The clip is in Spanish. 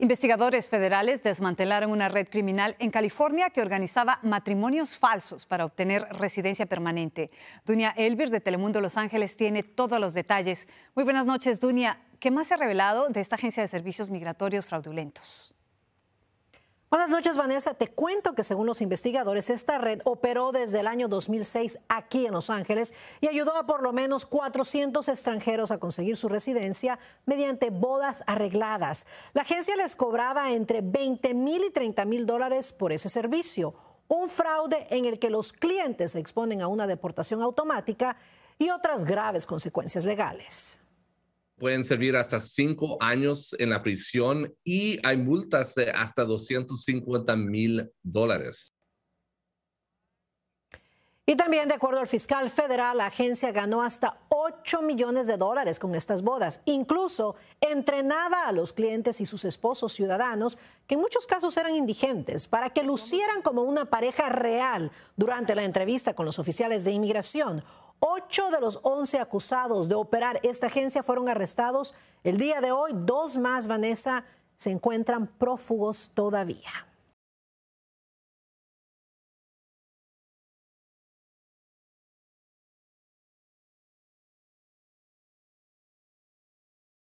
Investigadores federales desmantelaron una red criminal en California que organizaba matrimonios falsos para obtener residencia permanente. Dunia Elvir de Telemundo Los Ángeles tiene todos los detalles. Muy buenas noches, Dunia. ¿Qué más se ha revelado de esta agencia de servicios migratorios fraudulentos? Buenas noches, Vanessa. Te cuento que según los investigadores, esta red operó desde el año 2006 aquí en Los Ángeles y ayudó a por lo menos 400 extranjeros a conseguir su residencia mediante bodas arregladas. La agencia les cobraba entre 20 mil y 30 mil dólares por ese servicio, un fraude en el que los clientes se exponen a una deportación automática y otras graves consecuencias legales pueden servir hasta cinco años en la prisión y hay multas de hasta 250 mil dólares. Y también, de acuerdo al fiscal federal, la agencia ganó hasta 8 millones de dólares con estas bodas. Incluso entrenaba a los clientes y sus esposos ciudadanos, que en muchos casos eran indigentes, para que lucieran como una pareja real durante la entrevista con los oficiales de inmigración. Ocho de los once acusados de operar esta agencia fueron arrestados. El día de hoy, dos más, Vanessa, se encuentran prófugos todavía.